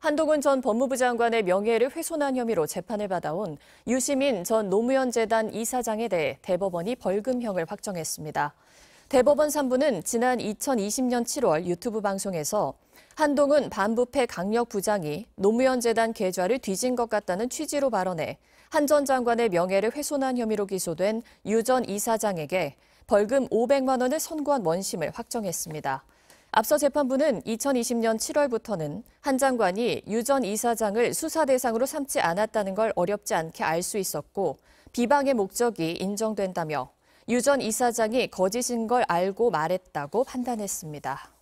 한동훈 전 법무부 장관의 명예를 훼손한 혐의로 재판을 받아온 유시민 전 노무현 재단 이사장에 대해 대법원이 벌금형을 확정했습니다. 대법원 3부는 지난 2020년 7월 유튜브 방송에서 한동훈 반부패 강력 부장이 노무현 재단 계좌를 뒤진 것 같다는 취지로 발언해 한 전 장관의 명예를 훼손한 혐의로 기소된 유 전 이사장에게 벌금 500만 원을 선고한 원심을 확정했습니다. 앞서 재판부는 2020년 7월부터는 한 장관이 유 전 이사장을 수사 대상으로 삼지 않았다는 걸 어렵지 않게 알 수 있었고 비방의 목적이 인정된다며 유 전 이사장이 거짓인 걸 알고 말했다고 판단했습니다.